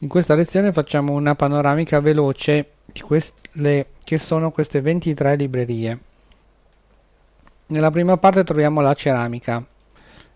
In questa lezione facciamo una panoramica veloce di quelle che sono queste 23 librerie. Nella prima parte troviamo la ceramica.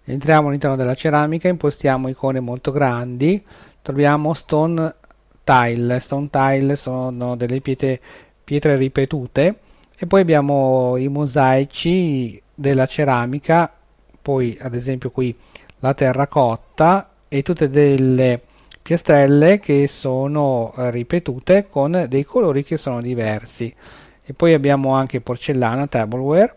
Entriamo all'interno della ceramica, impostiamo icone molto grandi, troviamo stone tile. Stone tile sono delle pietre, pietre ripetute e poi abbiamo i mosaici della ceramica, poi ad esempio qui la terracotta e tutte delle piastrelle che sono eh, ripetute con dei colori che sono diversi e poi abbiamo anche porcellana tableware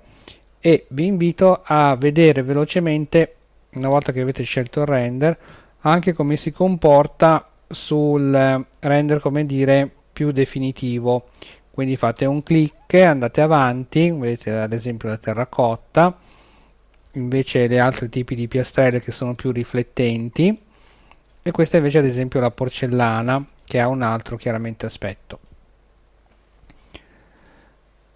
e vi invito a vedere velocemente una volta che avete scelto il render anche come si comporta sul eh, render come dire più definitivo quindi fate un clic andate avanti vedete ad esempio la terracotta invece le altri tipi di piastrelle che sono più riflettenti e questa invece ad esempio la porcellana che ha un altro chiaramente aspetto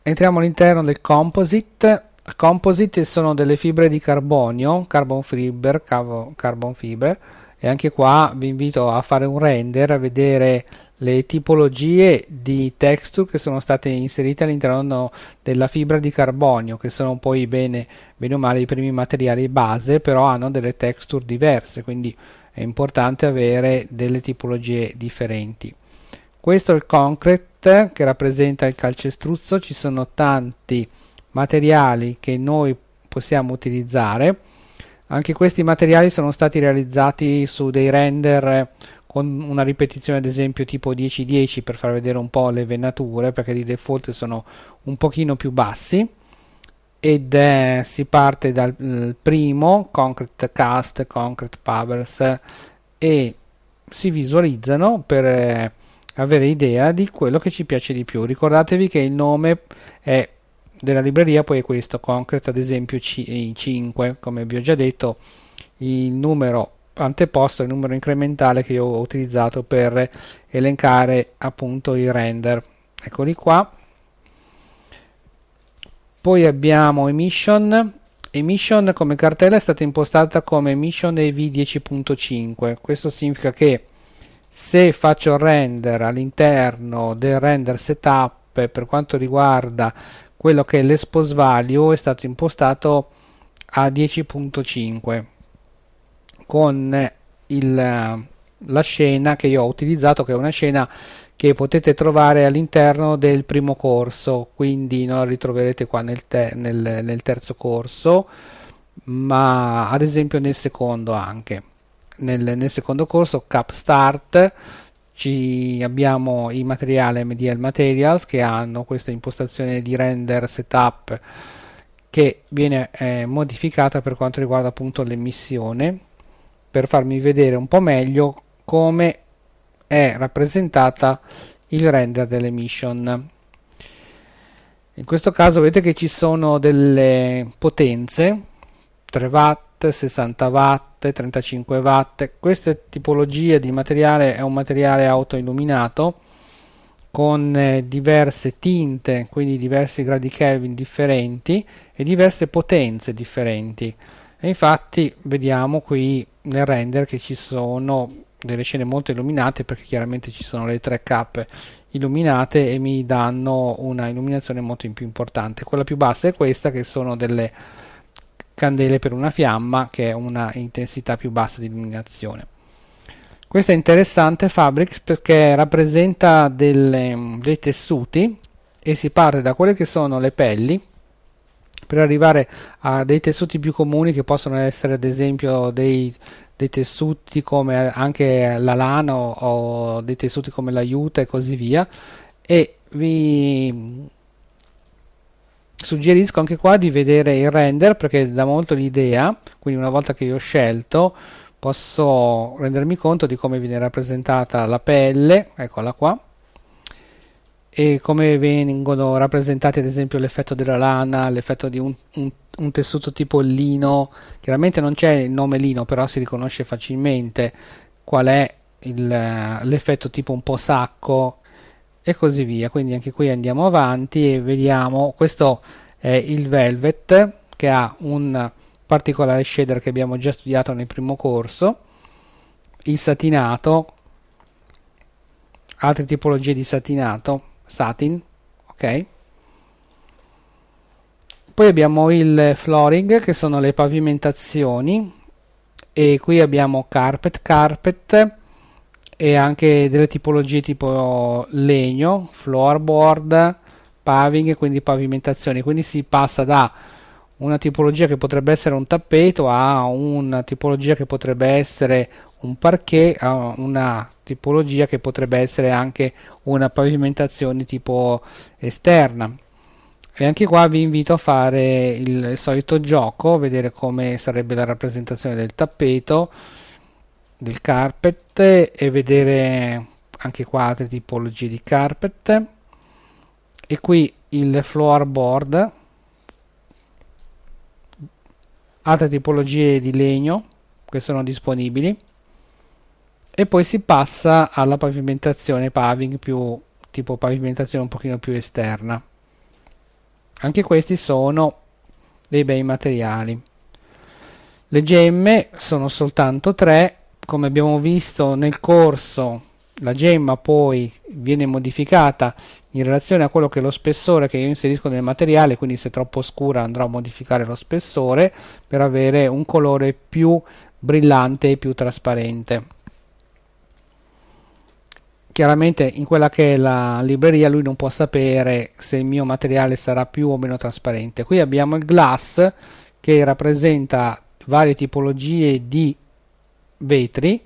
entriamo all'interno del composite composite sono delle fibre di carbonio carbon fiber, carbon fiber e anche qua vi invito a fare un render a vedere le tipologie di texture che sono state inserite all'interno della fibra di carbonio che sono poi bene, bene o male i primi materiali base però hanno delle texture diverse quindi è importante avere delle tipologie differenti questo è il concrete che rappresenta il calcestruzzo ci sono tanti materiali che noi possiamo utilizzare anche questi materiali sono stati realizzati su dei render con una ripetizione ad esempio tipo 10-10 per far vedere un po' le venature perché di default sono un pochino più bassi ed eh, si parte dal eh, primo concrete cast concrete powers e si visualizzano per eh, avere idea di quello che ci piace di più ricordatevi che il nome è, della libreria poi è questo concrete ad esempio C 5 come vi ho già detto il numero anteposto il numero incrementale che io ho utilizzato per elencare appunto i render eccoli qua poi abbiamo Emission. Emission come cartella è stata impostata come Emission EV10.5. Questo significa che se faccio render all'interno del render setup per quanto riguarda quello che è l'expose value è stato impostato a 10.5 con il, la scena che io ho utilizzato che è una scena che potete trovare all'interno del primo corso quindi non la ritroverete qua nel, te nel, nel terzo corso ma ad esempio nel secondo anche nel, nel secondo corso cap start ci abbiamo i materiali MDL Materials che hanno questa impostazione di render setup che viene eh, modificata per quanto riguarda appunto l'emissione per farmi vedere un po' meglio come è rappresentata il render delle mission. In questo caso vedete che ci sono delle potenze 3 watt, 60 watt, 35 watt. Queste tipologie di materiale è un materiale autoilluminato con eh, diverse tinte, quindi diversi gradi Kelvin differenti e diverse potenze differenti. E infatti vediamo qui nel render che ci sono delle scene molto illuminate perché chiaramente ci sono le tre cappe illuminate e mi danno una illuminazione molto più importante. Quella più bassa è questa che sono delle candele per una fiamma che è una intensità più bassa di illuminazione. Questa è interessante Fabrics perché rappresenta delle, dei tessuti e si parte da quelle che sono le pelli per arrivare a dei tessuti più comuni che possono essere ad esempio dei dei tessuti come anche la lana o, dei tessuti come la juta e così via e vi suggerisco anche qua di vedere il render perché dà molto l'idea quindi una volta che io ho scelto posso rendermi conto di come viene rappresentata la pelle eccola qua e come vengono rappresentati ad esempio l'effetto della lana, l'effetto di un, un, un, tessuto tipo lino, chiaramente non c'è il nome lino, però si riconosce facilmente qual è il, l'effetto tipo un po' sacco e così via. Quindi anche qui andiamo avanti e vediamo, questo è il velvet che ha un particolare shader che abbiamo già studiato nel primo corso, il satinato, altre tipologie di satinato satin ok poi abbiamo il flooring che sono le pavimentazioni e qui abbiamo carpet carpet e anche delle tipologie tipo legno floorboard paving quindi pavimentazioni quindi si passa da una tipologia che potrebbe essere un tappeto a una tipologia che potrebbe essere un parquet ha una tipologia che potrebbe essere anche una pavimentazione tipo esterna e anche qua vi invito a fare il solito gioco vedere come sarebbe la rappresentazione del tappeto del carpet e vedere anche qua altre tipologie di carpet e qui il floorboard altre tipologie di legno che sono disponibili e poi si passa alla pavimentazione paving più tipo pavimentazione un pochino più esterna anche questi sono dei bei materiali le gemme sono soltanto tre come abbiamo visto nel corso la gemma poi viene modificata in relazione a quello che è lo spessore che io inserisco nel materiale quindi se è troppo scura andrò a modificare lo spessore per avere un colore più brillante e più trasparente chiaramente in quella che è la libreria lui non può sapere se il mio materiale sarà più o meno trasparente qui abbiamo il glass che rappresenta varie tipologie di vetri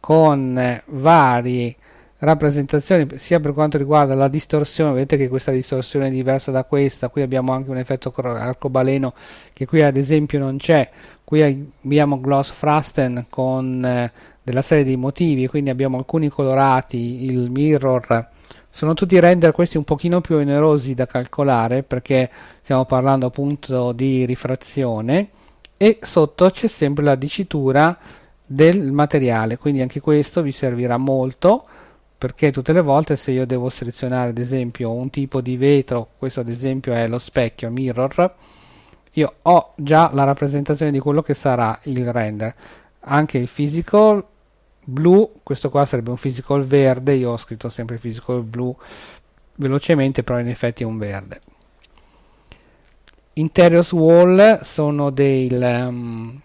con eh, varie rappresentazioni sia per quanto riguarda la distorsione vedete che questa distorsione è diversa da questa qui abbiamo anche un effetto arcobaleno che qui ad esempio non c'è qui abbiamo gloss frasten con eh, della serie dei motivi, quindi abbiamo alcuni colorati, il mirror, sono tutti render questi un pochino più onerosi da calcolare perché stiamo parlando appunto di rifrazione e sotto c'è sempre la dicitura del materiale, quindi anche questo vi servirà molto perché tutte le volte se io devo selezionare ad esempio un tipo di vetro, questo ad esempio è lo specchio mirror, io ho già la rappresentazione di quello che sarà il render. Anche il physical blu, questo qua sarebbe un physical verde, io ho scritto sempre physical blu velocemente, però in effetti è un verde. Interiors wall sono delle um,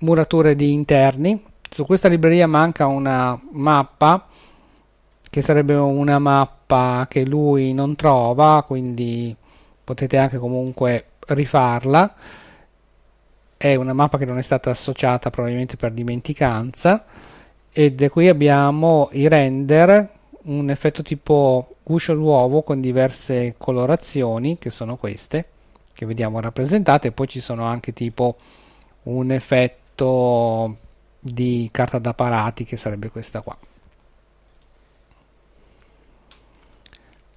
murature di interni. Su questa libreria manca una mappa, che sarebbe una mappa che lui non trova, quindi potete anche comunque rifarla. È una mappa che non è stata associata probabilmente per dimenticanza ed qui abbiamo i render un effetto tipo guscio d'uovo con diverse colorazioni che sono queste che vediamo rappresentate poi ci sono anche tipo un effetto di carta da parati che sarebbe questa qua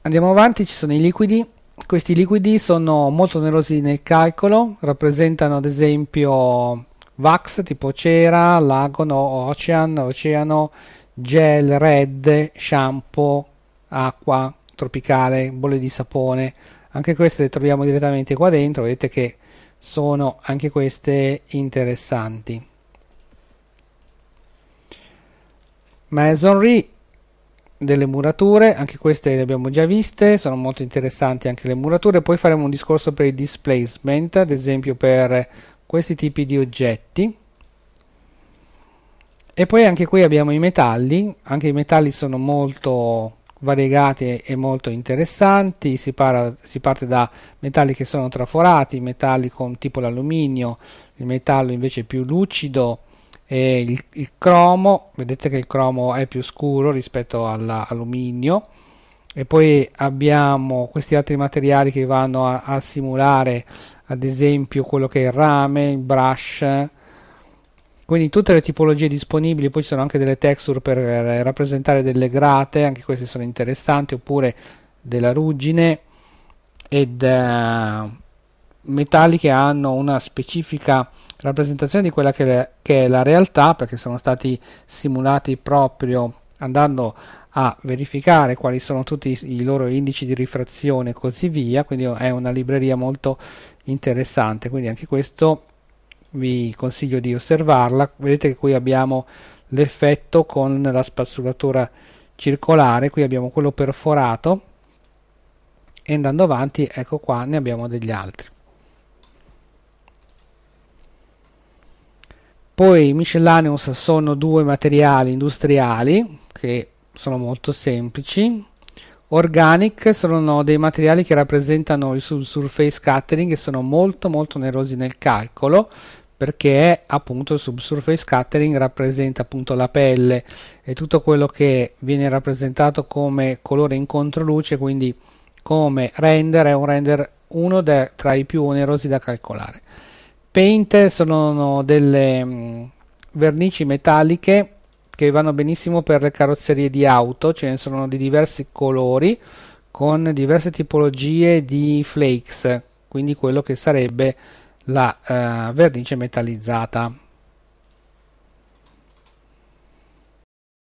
andiamo avanti ci sono i liquidi questi liquidi sono molto onerosi nel calcolo rappresentano ad esempio VAX tipo cera, lago, no, ocean, oceano, gel, red, shampoo, acqua, tropicale, bolle di sapone. Anche queste le troviamo direttamente qua dentro, vedete che sono anche queste interessanti. Masonry delle murature, anche queste le abbiamo già viste, sono molto interessanti anche le murature, poi faremo un discorso per il displacement, ad esempio per questi tipi di oggetti e poi anche qui abbiamo i metalli anche i metalli sono molto variegati e molto interessanti si, para, si parte da metalli che sono traforati metalli con tipo l'alluminio il metallo invece più lucido e il, il, cromo vedete che il cromo è più scuro rispetto all'alluminio e poi abbiamo questi altri materiali che vanno a, a simulare ad esempio quello che è il rame, il brush, quindi tutte le tipologie disponibili, poi ci sono anche delle texture per eh, rappresentare delle grate, anche queste sono interessanti, oppure della ruggine ed eh, metalli che hanno una specifica rappresentazione di quella che, che è la realtà perché sono stati simulati proprio andando a verificare quali sono tutti i loro indici di rifrazione e così via, quindi è una libreria molto interessante, quindi anche questo vi consiglio di osservarla, vedete che qui abbiamo l'effetto con la spazzolatura circolare, qui abbiamo quello perforato e andando avanti ecco qua ne abbiamo degli altri. Poi i miscellaneous sono due materiali industriali che sono molto semplici. Organic sono dei materiali che rappresentano il subsurface scattering e sono molto molto onerosi nel calcolo perché appunto il subsurface scattering rappresenta appunto la pelle e tutto quello che viene rappresentato come colore in controluce quindi come render è un render uno de, tra i più onerosi da calcolare paint sono delle mh, mm, vernici metalliche che vanno benissimo per le carrozzerie di auto, ce ne sono di diversi colori con diverse tipologie di flakes, quindi quello che sarebbe la eh, vernice metallizzata.